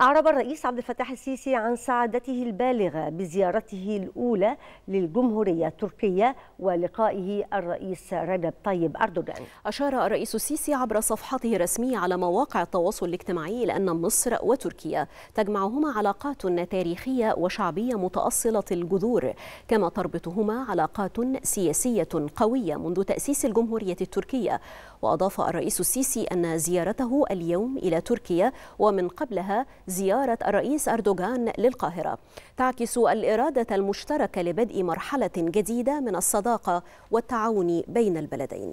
أعرب الرئيس عبد الفتاح السيسي عن سعادته البالغة بزيارته الأولى للجمهورية التركية ولقائه الرئيس رجب طيب أردوغان أشار الرئيس السيسي عبر صفحته الرسمية على مواقع التواصل الاجتماعي إلى أن مصر وتركيا تجمعهما علاقات تاريخية وشعبية متأصلة الجذور كما تربطهما علاقات سياسية قوية منذ تأسيس الجمهورية التركية وأضاف الرئيس السيسي أن زيارته اليوم إلى تركيا ومن قبلها زيارة الرئيس أردوغان للقاهرة تعكس الإرادة المشتركة لبدء مرحلة جديدة من الصداقة والتعاون بين البلدين